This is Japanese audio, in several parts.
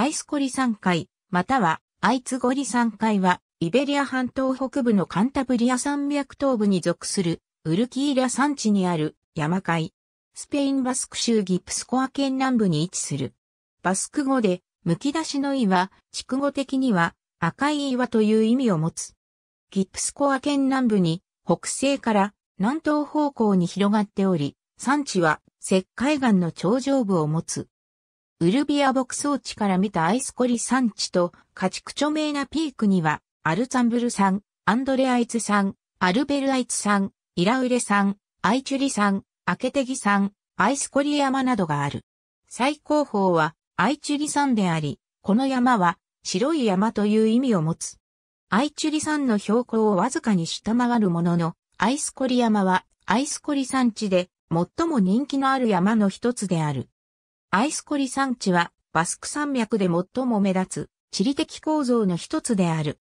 アイスコリ山塊、またはアイツゴリ山塊は、イベリア半島北部のカンタブリア山脈東部に属するウルキーラ山地にある山海。スペインバスク州ギプスコア県南部に位置する。バスク語で、むき出しの岩、筑語的には赤い岩という意味を持つ。ギプスコア県南部に北西から南東方向に広がっており、山地は石灰岩の頂上部を持つ。ウルビア牧草地から見たアイスコリ山地と家畜著名なピークには、アルツァンブル山、アンドレアイツ山、アルベルアイツ山、イラウレ山、アイチュリ山、アケテギ山、アイスコリ山などがある。最高峰はアイチュリ山であり、この山は白い山という意味を持つ。アイチュリ山の標高をわずかに下回るものの、アイスコリ山はアイスコリ山地で最も人気のある山の一つである。アイスコリ山地はバスク山脈で最も目立つ地理的構造の一つである。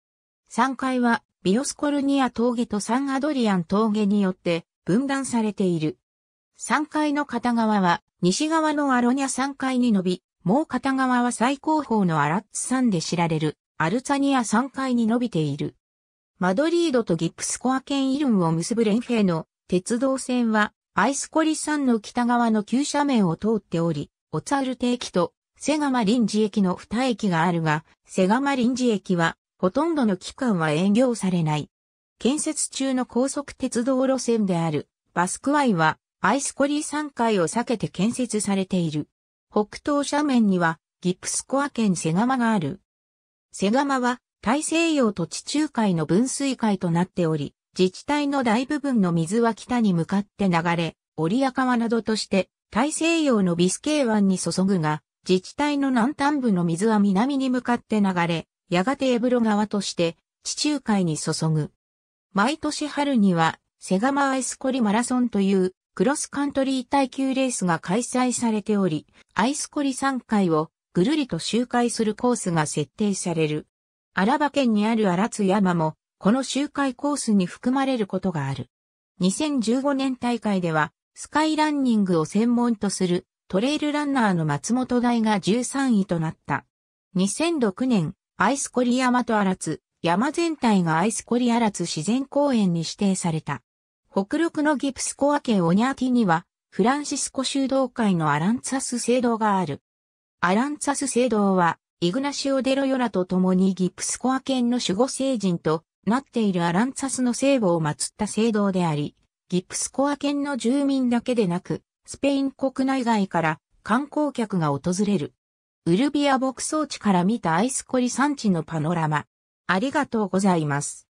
山階はビオスコルニア峠とサンアドリアン峠によって分断されている。山階の片側は西側のアロニア山階に伸び、もう片側は最高峰のアラッツ山で知られるアルツァニア山階に伸びている。マドリードとギプスコア県イルンを結ぶレンフェの鉄道線はアイスコリ山の北側の急斜面を通っており、オツアルテ駅とセガマ臨時駅の2駅があるが、セガマ臨時駅は、ほとんどの期間は営業されない。建設中の高速鉄道路線である、バスクワイは、アイスコリー3階を避けて建設されている。北東斜面には、ギプスコア県ガマがある。セガマは、大西洋と地中海の分水海となっており、自治体の大部分の水は北に向かって流れ、折り川などとして大西洋のビスケー湾に注ぐが、自治体の南端部の水は南に向かって流れ、やがてエブロ川として地中海に注ぐ。毎年春には、セガマアイスコリマラソンというクロスカントリー耐久レースが開催されており、アイスコリ3回をぐるりと周回するコースが設定される。アラバ県にある荒津山も、この周回コースに含まれることがある。2015年大会では、スカイランニングを専門とするトレイルランナーの松本大が13位となった。2006年、アイスコリヤマトアラツ、山全体がアイスコリアラツ自然公園に指定された。北陸のギプスコア県オニャーティには、フランシスコ修道会のアランツァス聖堂がある。アランツァス聖堂は、イグナシオ・デロヨラと共にギプスコア県の守護聖人となっているアランツァスの聖母を祀った聖堂であり、ギプスコア県の住民だけでなく、スペイン国内外から観光客が訪れる。ウルビア牧草地から見たアイスコリ山地のパノラマ。ありがとうございます。